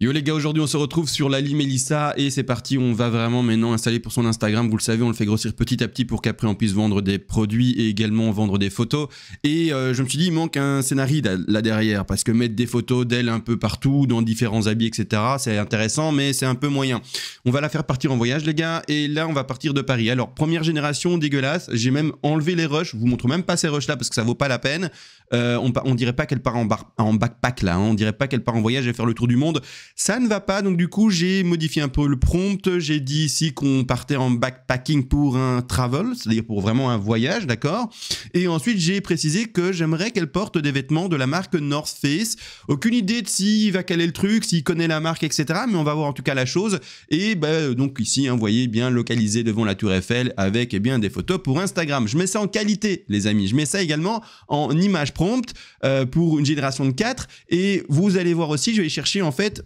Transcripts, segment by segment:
Yo les gars, aujourd'hui on se retrouve sur Lali Melissa et c'est parti, on va vraiment maintenant installer pour son Instagram, vous le savez, on le fait grossir petit à petit pour qu'après on puisse vendre des produits et également vendre des photos. Et euh, je me suis dit, il manque un scénario là derrière, parce que mettre des photos d'elle un peu partout, dans différents habits, etc., c'est intéressant, mais c'est un peu moyen. On va la faire partir en voyage les gars, et là on va partir de Paris. Alors première génération, dégueulasse, j'ai même enlevé les rushs, je vous montre même pas ces rushs là parce que ça vaut pas la peine. Euh, on, on dirait pas qu'elle part en, en backpack là, hein. on dirait pas qu'elle part en voyage et faire le tour du monde. Ça ne va pas, donc du coup, j'ai modifié un peu le prompt. J'ai dit ici qu'on partait en backpacking pour un travel, c'est-à-dire pour vraiment un voyage, d'accord Et ensuite, j'ai précisé que j'aimerais qu'elle porte des vêtements de la marque North Face. Aucune idée de s'il va caler le truc, s'il connaît la marque, etc. Mais on va voir en tout cas la chose. Et bah, euh, donc ici, hein, vous voyez bien localisé devant la tour Eiffel avec eh bien, des photos pour Instagram. Je mets ça en qualité, les amis. Je mets ça également en image prompt euh, pour une génération de 4. Et vous allez voir aussi, je vais chercher en fait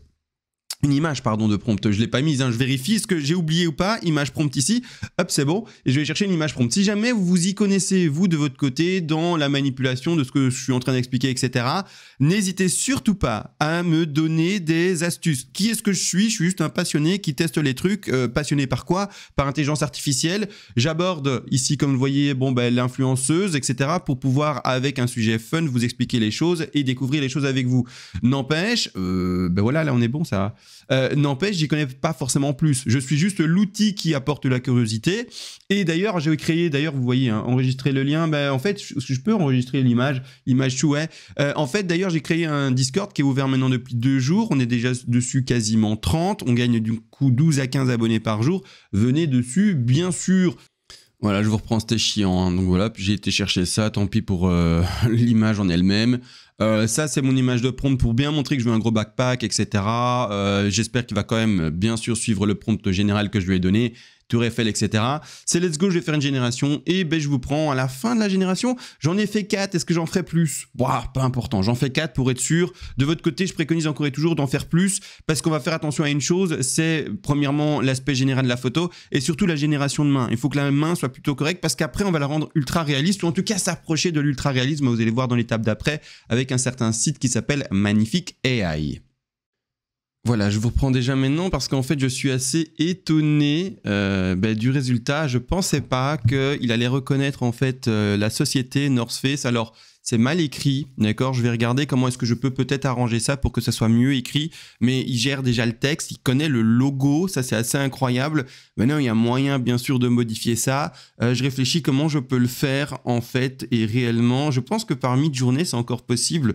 une image, pardon, de prompte, Je l'ai pas mise, hein. je vérifie ce que j'ai oublié ou pas. Image prompt ici, hop, c'est bon. Et je vais chercher une image prompt. Si jamais vous y connaissez, vous, de votre côté, dans la manipulation de ce que je suis en train d'expliquer, etc., n'hésitez surtout pas à me donner des astuces. Qui est-ce que je suis Je suis juste un passionné qui teste les trucs. Euh, passionné par quoi Par intelligence artificielle. J'aborde ici, comme vous voyez, bon, ben, l'influenceuse, etc., pour pouvoir, avec un sujet fun, vous expliquer les choses et découvrir les choses avec vous. N'empêche, euh, ben voilà, là, on est bon, ça... Euh, n'empêche, j'y connais pas forcément plus. Je suis juste l'outil qui apporte la curiosité. Et d'ailleurs, j'ai créé, d'ailleurs, vous voyez, hein, enregistrer le lien. Ben, en fait, je, je peux enregistrer l'image, image chouette. Euh, en fait, d'ailleurs, j'ai créé un Discord qui est ouvert maintenant depuis deux jours. On est déjà dessus quasiment 30. On gagne du coup 12 à 15 abonnés par jour. Venez dessus, bien sûr. Voilà, je vous reprends, c'était chiant. Hein. Donc voilà, j'ai été chercher ça, tant pis pour euh, l'image en elle-même. Euh, ça, c'est mon image de prompt pour bien montrer que je veux un gros backpack, etc. Euh, j'espère qu'il va quand même bien sûr suivre le prompt général que je lui ai donné. Eiffel, etc. C'est let's go, je vais faire une génération et ben je vous prends à la fin de la génération. J'en ai fait 4, est-ce que j'en ferai plus Bah, pas important, j'en fais 4 pour être sûr. De votre côté, je préconise encore et toujours d'en faire plus parce qu'on va faire attention à une chose, c'est premièrement l'aspect général de la photo et surtout la génération de main. Il faut que la main soit plutôt correcte parce qu'après on va la rendre ultra réaliste ou en tout cas s'approcher de l'ultra réalisme. Vous allez voir dans l'étape d'après avec un certain site qui s'appelle Magnifique AI. Voilà, je vous reprends déjà maintenant parce qu'en fait, je suis assez étonné euh, ben, du résultat. Je pensais pas qu'il allait reconnaître en fait euh, la société North Face. Alors, c'est mal écrit, d'accord Je vais regarder comment est-ce que je peux peut-être arranger ça pour que ça soit mieux écrit. Mais il gère déjà le texte, il connaît le logo, ça c'est assez incroyable. Maintenant, il y a moyen bien sûr de modifier ça. Euh, je réfléchis comment je peux le faire en fait et réellement. Je pense que par mi-journée, c'est encore possible.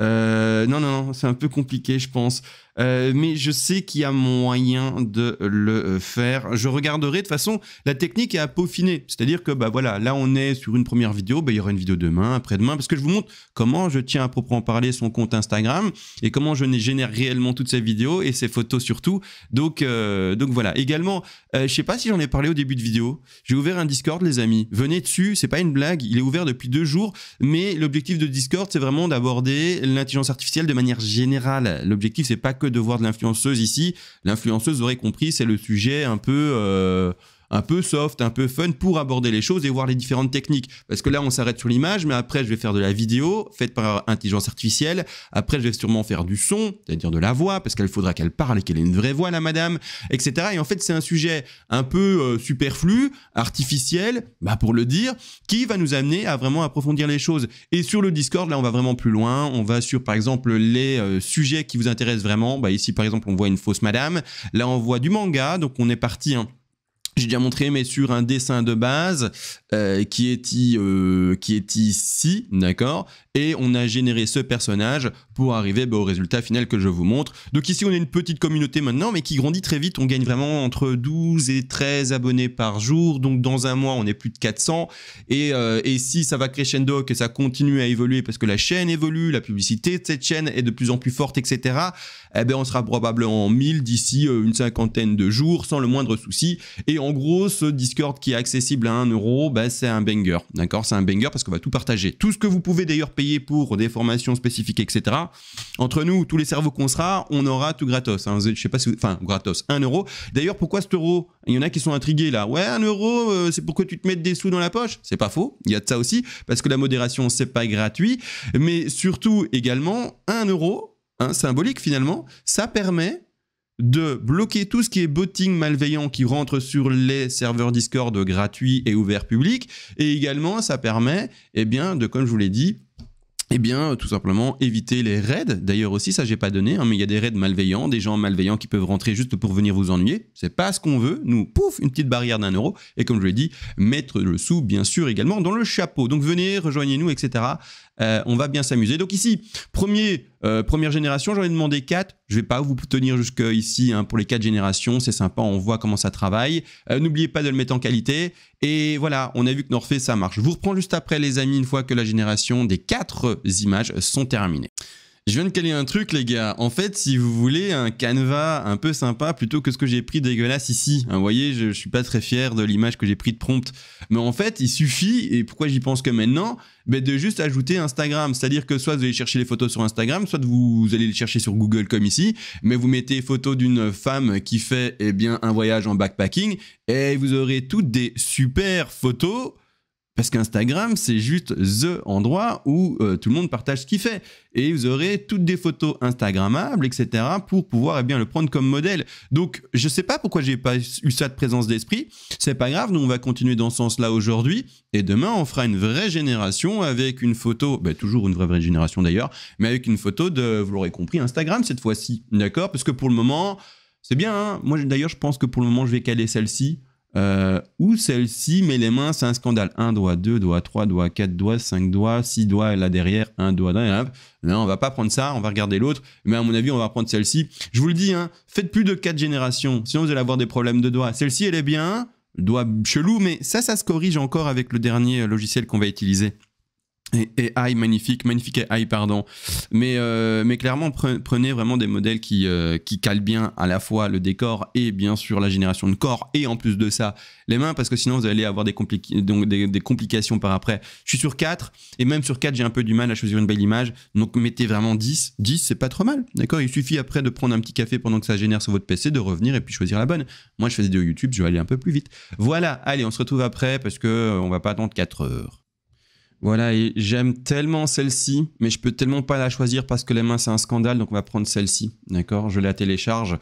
Euh, non, non, non, c'est un peu compliqué, je pense. Euh, mais je sais qu'il y a moyen de le euh, faire. Je regarderai. De façon, la technique est à peaufiner. C'est-à-dire que bah voilà, là on est sur une première vidéo, bah, il y aura une vidéo demain, après-demain, parce que je vous montre comment je tiens à proprement parler son compte Instagram et comment je génère réellement toutes ces vidéos et ses photos surtout. Donc, euh, donc voilà. Également, je je sais pas si j'en ai parlé au début de vidéo. J'ai ouvert un Discord, les amis. Venez dessus, c'est pas une blague. Il est ouvert depuis deux jours, mais l'objectif de Discord, c'est vraiment d'aborder l'intelligence artificielle de manière générale. L'objectif, c'est pas que de voir de l'influenceuse ici. L'influenceuse, aurait compris, c'est le sujet un peu euh, un peu soft, un peu fun pour aborder les choses et voir les différentes techniques. Parce que là, on s'arrête sur l'image, mais après, je vais faire de la vidéo faite par intelligence artificielle. Après, je vais sûrement faire du son, c'est-à-dire de la voix, parce qu'elle faudra qu'elle parle et qu'elle ait une vraie voix, la madame, etc. Et en fait, c'est un sujet un peu euh, superflu, artificiel, bah pour le dire, qui va nous amener à vraiment approfondir les choses. Et sur le Discord, là, on va vraiment plus loin. On va sur, par exemple, les euh, sujets qui vous intéressent vraiment. Bah, ici, par exemple, on voit une fausse madame. Là, on voit du manga, donc on est parti. Hein, j'ai déjà montré, mais sur un dessin de base euh, qui, est, euh, qui est ici, d'accord et on a généré ce personnage pour arriver bah, au résultat final que je vous montre. Donc ici on est une petite communauté maintenant mais qui grandit très vite, on gagne vraiment entre 12 et 13 abonnés par jour, donc dans un mois on est plus de 400 euh, et, si ça va crescendo, que ça continue à évoluer parce que la chaîne évolue, la publicité de cette chaîne est de plus en plus forte etc, eh bien on sera probablement en 1000 d'ici euh, une cinquantaine de jours sans le moindre souci et en gros ce Discord qui est accessible à 1 euro, bah, c'est un banger, d'accord C'est un banger parce qu'on va tout partager. Tout ce que vous pouvez d'ailleurs payer pour des formations spécifiques, etc. Entre nous, tous les cerveaux qu'on sera, on aura tout gratos. Hein. Je sais pas si, enfin, gratos, 1 euro. D'ailleurs, pourquoi cet euro Il y en a qui sont intrigués là. Ouais, un euro, euh, c'est pour que tu te mettes des sous dans la poche. C'est pas faux. Il y a de ça aussi, parce que la modération, c'est pas gratuit. Mais surtout, également, un euro, hein, symbolique finalement, ça permet de bloquer tout ce qui est botting malveillant qui rentre sur les serveurs Discord gratuits et ouverts publics. Et également, ça permet, eh bien, de, comme je vous l'ai dit, eh bien, euh, tout simplement, éviter les raids. D'ailleurs aussi, ça j'ai pas donné, hein, mais il y a des raids malveillants, des gens malveillants qui peuvent rentrer juste pour venir vous ennuyer. C'est pas ce qu'on veut. Nous, pouf, une petite barrière d'un euro. Et comme je l'ai dit, mettre le sou, bien sûr, également dans le chapeau. Donc venez, rejoignez-nous, etc. Euh, on va bien s'amuser. Donc ici, euh, première génération, j'en ai demandé 4. Je ne vais pas vous tenir jusqu'ici hein, pour les 4 générations. C'est sympa, on voit comment ça travaille. Euh, n'oubliez pas de le mettre en qualité. Et voilà, on a vu que Norfé ça marche. Je vous reprends juste après, les amis, une fois que la génération des 4 images sont terminées. Je viens de caler un truc, les gars. En fait, si vous voulez un canevas un peu sympa, plutôt que ce que j'ai pris dégueulasse ici. Hein, vous voyez, je, suis pas très fier de l'image que j'ai pris de prompt. Mais en fait, il suffit, et pourquoi j'y pense que maintenant, ben, de juste ajouter Instagram. C'est-à-dire que soit vous allez chercher les photos sur Instagram, soit vous, allez les chercher sur Google comme ici, mais vous mettez photo d'une femme qui fait eh bien, un voyage en backpacking, et vous aurez toutes des super photos parce qu'Instagram, c'est juste the endroit où euh, tout le monde partage ce qu'il fait. Et vous aurez toutes des photos Instagrammables, etc. pour pouvoir eh bien, le prendre comme modèle. Donc, je ne sais pas pourquoi j'ai pas eu ça de présence d'esprit. C'est pas grave, nous, on va continuer dans ce sens-là aujourd'hui. Et demain, on fera une vraie génération avec une photo, bah, toujours une vraie, vraie génération d'ailleurs, mais avec une photo de, vous l'aurez compris, Instagram cette fois-ci. D'accord Parce que pour le moment, c'est bien. Hein Moi, d'ailleurs, je pense que pour le moment, je vais caler celle-ci euh, ou celle-ci met les mains, c'est un scandale. Un doigt, deux doigts, trois doigts, quatre doigts, cinq doigts, six doigts, et là derrière, un doigt, là, Non, on va pas prendre ça, on va regarder l'autre, mais à mon avis, on va prendre celle-ci. Je vous le dis, hein, faites plus de quatre générations, sinon vous allez avoir des problèmes de doigts. Celle-ci, elle est bien, doigt chelou, mais ça, ça se corrige encore avec le dernier logiciel qu'on va utiliser et AI magnifique, magnifique AI pardon, mais euh, mais clairement prenez vraiment des modèles qui euh, qui calent bien à la fois le décor et bien sûr la génération de corps et en plus de ça les mains parce que sinon vous allez avoir des donc des, complications par après. Je suis sur 4 et même sur 4 j'ai un peu du mal à choisir une belle image donc mettez vraiment 10, 10 c'est pas trop mal d'accord. Il suffit après de prendre un petit café pendant que ça génère sur votre PC de revenir et puis choisir la bonne. Moi je faisais des vidéos YouTube je vais aller un peu plus vite. Voilà allez on se retrouve après parce que euh, on va pas attendre 4 heures. Voilà, et j'aime tellement celle-ci, mais je peux tellement pas la choisir parce que les mains c'est un scandale, donc on va prendre celle-ci, d'accord Je la télécharge.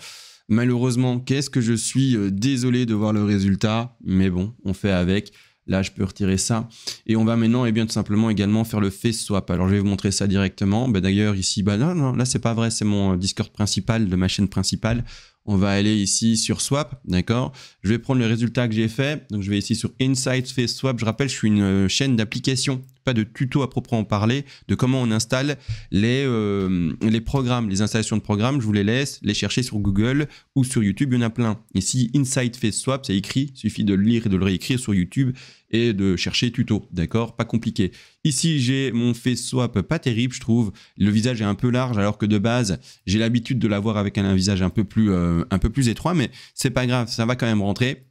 Malheureusement, qu'est-ce que je suis euh, désolé de voir le résultat, mais bon, on fait avec. Là, je peux retirer ça. Et on va maintenant, et eh bien, tout simplement également faire le face swap. Alors, je vais vous montrer ça directement. Ben, D'ailleurs, ici, bah non, non, là, c'est pas vrai. C'est mon euh, Discord principal, de ma chaîne principale on va aller ici sur swap, d'accord Je vais prendre le résultat que j'ai fait, donc je vais ici sur Insights Face Swap, je rappelle, je suis une euh, chaîne d'application, pas de tuto à proprement parler, de comment on installe euh, les, programmes, les installations de programmes, je vous les laisse, les chercher sur Google ou sur YouTube, il y en a plein. Ici, Insights Face Swap, c'est écrit, il suffit de le lire et de le réécrire sur YouTube, et de chercher tuto, d'accord Pas compliqué. Ici, j'ai mon face swap pas terrible, je trouve. Le visage est un peu large, alors que de base, j'ai l'habitude de l'avoir avec un, visage un peu plus, euh, un peu plus étroit, mais c'est pas grave, ça va quand même rentrer.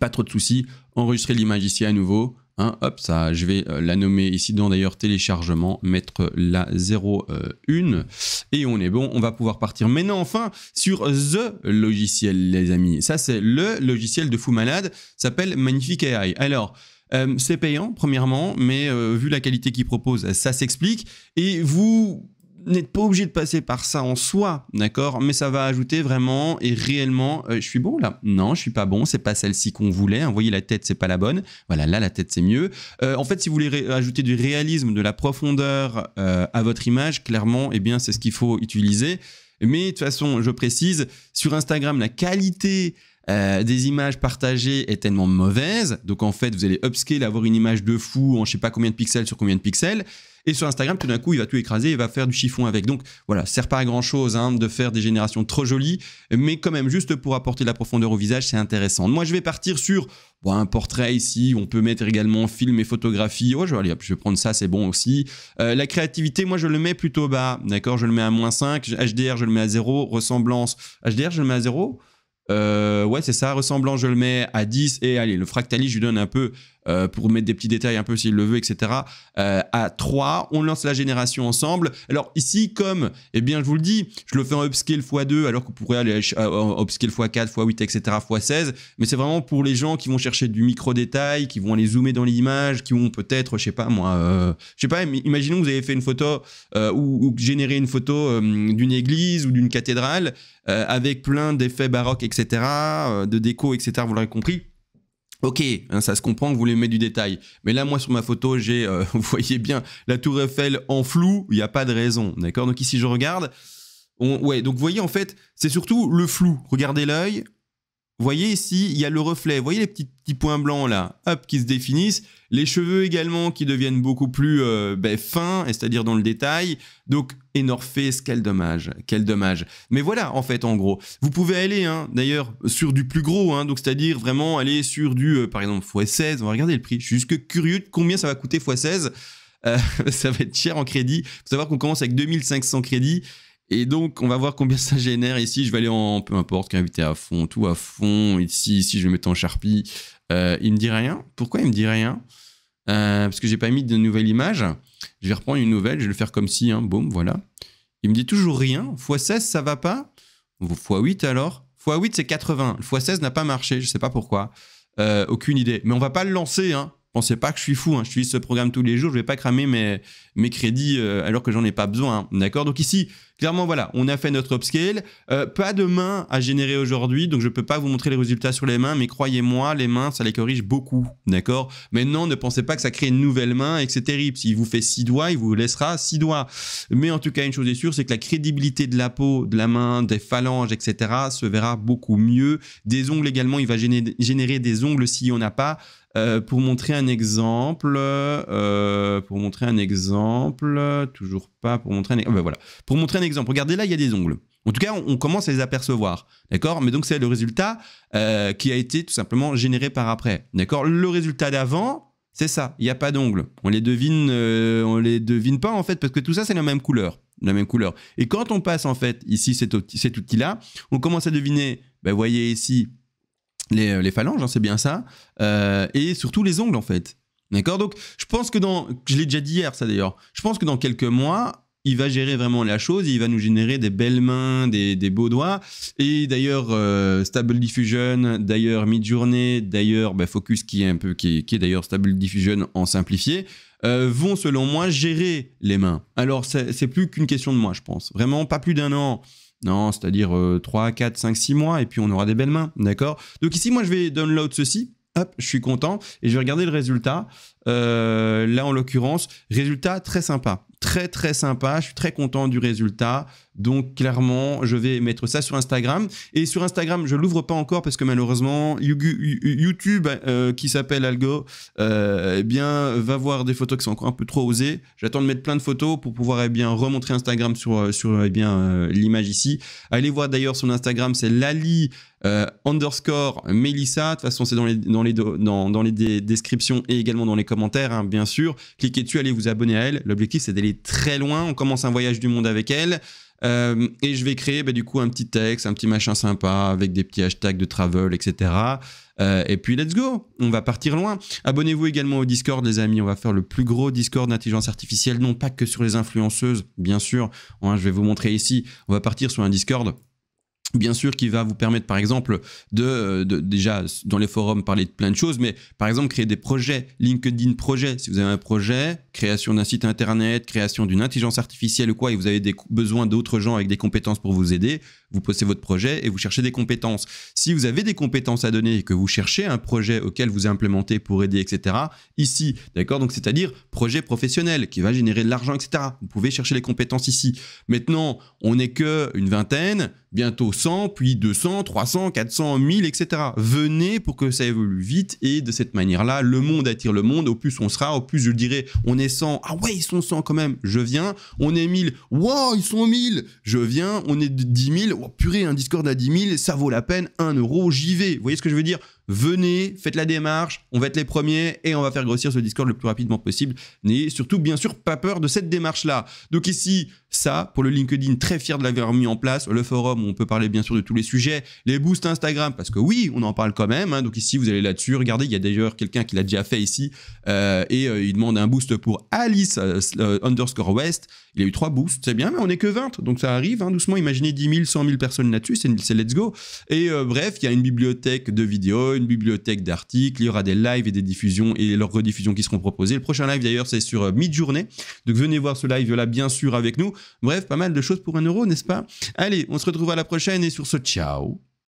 Pas trop de soucis. Enregistrer l'image ici à nouveau. Hein, hop, ça, je vais euh, la nommer ici dans d'ailleurs téléchargement, mettre la 01 euh, et on est bon, on va pouvoir partir maintenant enfin sur The logiciel les amis. Ça c'est le logiciel de fou malade, s'appelle Magnifique AI. Alors, euh, c'est payant premièrement, mais vu la qualité qu'il propose, ça s'explique et vous n'êtes pas obligé de passer par ça en soi, d'accord Mais ça va ajouter vraiment et réellement, euh, je suis bon là Non, je suis pas bon, c'est pas celle-ci qu'on voulait. Vous hein, voyez, la tête, c'est pas la bonne. Voilà, là, la tête, c'est mieux. Euh, en fait, si vous voulez ajouter du réalisme, de la profondeur euh, à votre image, clairement, eh bien, c'est ce qu'il faut utiliser. Mais de toute façon, je précise, sur Instagram, la qualité des images partagées est tellement mauvaise. Donc en fait, vous allez upscale, avoir une image de fou en je sais pas combien de pixels sur combien de pixels. Et sur Instagram, tout d'un coup, il va tout écraser et va faire du chiffon avec. Donc voilà, sert pas à grand chose hein, de faire des générations trop jolies, mais quand même, juste pour apporter de la profondeur au visage, c'est intéressant. Moi, je vais partir sur bon, un portrait ici, on peut mettre également film et photographie. Oh, je vais, aller, je vais prendre ça, c'est bon aussi. Euh, la créativité, moi, je le mets plutôt bas, d'accord Je le mets à moins 5, HDR, je le mets à 0, ressemblance, HDR, je le mets à 0 euh, ouais, c'est ça. ressemblance, je le mets à 10. Et allez, le fractalis, je lui donne un peu euh, pour mettre des petits détails un peu s'il le veut, etc. Euh, à 3, on lance la génération ensemble. Alors ici, comme, eh bien, je vous le dis, je le fais en upscale x2, alors qu'on pourrait aller euh, en upscale x4, x8, etc., x16, mais c'est vraiment pour les gens qui vont chercher du micro-détail, qui vont aller zoomer dans l'image, qui vont peut-être, je sais pas moi, je sais pas, imaginons que vous avez fait une photo ou, ou, générer une photo d'une église ou d'une cathédrale avec plein d'effets baroques, etc., de déco, etc., vous l'aurez compris Ok, hein, ça se comprend, que vous voulez mettre du détail. Mais là, moi, sur ma photo, j'ai, euh, vous voyez bien, la tour Eiffel en flou, il n'y a pas de raison, d'accord Donc ici, je regarde. ouais, donc vous voyez, en fait, c'est surtout le flou. Regardez l'œil, voyez ici, il y a le reflet. Vous voyez les petits, petits, points blancs là, hop, qui se définissent. Les cheveux également qui deviennent beaucoup plus euh, ben, fins, c'est-à-dire dans le détail. Donc, fait quel dommage, quel dommage. Mais voilà, en fait, en gros. Vous pouvez aller, hein, d'ailleurs, sur du plus gros, hein, donc c'est-à-dire vraiment aller sur du, euh, par exemple, x16. On va regarder le prix. Je suis juste curieux de combien ça va coûter x16. Euh, ça va être cher en crédit. Il faut savoir qu'on commence avec 2500 crédits et donc, on va voir combien ça génère. Ici, je vais aller en peu importe, qu'inviter à fond, tout à fond. Ici, ici, je vais mettre en Sharpie. Euh, il me dit rien. Pourquoi il me dit rien euh, Parce que j'ai pas mis de nouvelle image. Je vais reprendre une nouvelle. Je vais le faire comme si. Hein. voilà. Il me dit toujours rien. x16, ça va pas x8 alors x8, c'est 80. x16 n'a pas marché. Je ne sais pas pourquoi. Euh, aucune idée. Mais on va pas le lancer. Hein pensez pas que je suis fou, hein. je suis ce programme tous les jours, je vais pas cramer mes, mes crédits euh, alors que j'en ai pas besoin, hein. d'accord Donc ici, clairement, voilà, on a fait notre upscale, euh, pas de main à générer aujourd'hui, donc je peux pas vous montrer les résultats sur les mains, mais croyez-moi, les mains, ça les corrige beaucoup, d'accord Maintenant, ne pensez pas que ça crée une nouvelle main et que c'est terrible, s'il vous fait six doigts, il vous laissera six doigts. Mais en tout cas, une chose est sûre, c'est que la crédibilité de la peau, de la main, des phalanges, etc., se verra beaucoup mieux. Des ongles également, il va générer des ongles s'il n'y en a pas, euh, pour montrer un exemple, euh, pour montrer un exemple, toujours pas pour montrer un e-, ben voilà. Pour montrer un exemple, regardez là, il y a des ongles. En tout cas, on, commence à les apercevoir, d'accord Mais donc c'est le résultat euh, qui a été tout simplement généré par après, d'accord Le résultat d'avant, c'est ça. Il n'y a pas d'ongles. On les devine, on les devine pas en fait parce que tout ça c'est la même couleur, la même couleur. Et quand on passe en fait ici cet, outil-là, on commence à deviner. Ben voyez ici, euh, les, phalanges, hein, c'est bien ça, euh, et surtout les ongles en fait. D'accord Donc je pense que dans, je l'ai déjà dit hier ça d'ailleurs, je pense que dans quelques mois, il va gérer vraiment la chose, il va nous générer des belles mains, des, beaux doigts. Et d'ailleurs, euh, Stable Diffusion, d'ailleurs Midjourney, d'ailleurs bah, Focus qui est un peu qui est, d'ailleurs Stable Diffusion en simplifié, vont selon moi gérer les mains. Alors c'est plus qu'une question de moi, je pense. Vraiment, pas plus d'un an. Non, c'est-à-dire 3, 4, 5, 6 mois, et puis on aura des belles mains, d'accord Donc ici, moi, je vais download ceci, hop, je suis content, et je vais regarder le résultat. Euh, là, en l'occurrence, résultat très sympa. Très, très sympa. Je suis très content du résultat. Donc, clairement, je vais mettre ça sur Instagram. Et sur Instagram, je l'ouvre pas encore parce que malheureusement, YouTube, euh, qui s'appelle Algo, euh, eh bien, va voir des photos qui sont encore un peu trop osées. J'attends de mettre plein de photos pour pouvoir, eh bien, remontrer Instagram sur, sur eh bien, l'image ici. Allez voir d'ailleurs son Instagram, c'est Lali. underscore Melissa, de toute façon c'est dans les, dans les, dans, dans les descriptions et également dans les commentaires, hein, bien sûr. Cliquez dessus, allez vous abonner à elle. L'objectif, c'est d'aller très loin. On commence un voyage du monde avec elle. Euh, et je vais créer bah, du coup un petit texte, un petit machin sympa avec des petits hashtags de travel, etc. Euh, et puis let's go, on va partir loin. Abonnez-vous également au Discord, les amis. On va faire le plus gros Discord d'intelligence artificielle, non pas que sur les influenceuses, bien sûr. Hein, je vais vous montrer ici. On va partir sur un Discord bien sûr qui va vous permettre par exemple euh, de, déjà dans les forums parler de plein de choses mais par exemple créer des projets LinkedIn projet si vous avez un projet création d'un site internet, création d'une intelligence artificielle ou quoi, et vous avez des besoin d'autres gens avec des compétences pour vous aider, vous postez votre projet et vous cherchez des compétences. Si vous avez des compétences à donner et que vous cherchez un projet auquel vous implémentez pour aider, etc., ici, d'accord Donc c'est-à-dire projet professionnel qui va générer de l'argent, etc. Vous pouvez chercher les compétences ici. Maintenant, on n'est que une vingtaine, bientôt 100, puis 200, 300, 400, 1000, etc. Venez pour que ça évolue vite et de cette manière-là, le monde attire le monde. Au plus on sera, au plus je dirais, on est 100, ah ouais, ils sont 100 quand même, je viens. On est 1000, wow, ils sont 1000, je viens. On est 10 000, oh, purée, un Discord à 10 000, ça vaut la peine, 1 euro, j'y vais. Vous voyez ce que je veux dire venez, faites la démarche, on va être les premiers et on va faire grossir ce Discord le plus rapidement possible. N'ayez surtout bien sûr pas peur de cette démarche-là. Donc ici, ça, pour le LinkedIn, très fier de l'avoir mis en place, le forum où on peut parler bien sûr de tous les sujets, les boosts Instagram, parce que oui, on en parle quand même. Hein. donc ici, vous allez là-dessus, regardez, il y a d'ailleurs quelqu'un qui l'a déjà fait ici, euh, et euh, il demande un boost pour Alice euh, underscore West. Il a eu trois boosts, c'est bien, mais on n'est que 20, donc ça arrive hein. doucement. Imaginez 10 000, 100 000 personnes là-dessus, c'est let's go. Et bref, il y a une bibliothèque de vidéos, une bibliothèque d'articles, il y aura des lives et des diffusions et leurs rediffusions qui seront proposées. Le prochain live d'ailleurs c'est sur euh, mid-journée, donc venez voir ce live là bien sûr avec nous. Bref, pas mal de choses pour un euro, n'est-ce pas Allez, on se retrouve à la prochaine et sur ce, ciao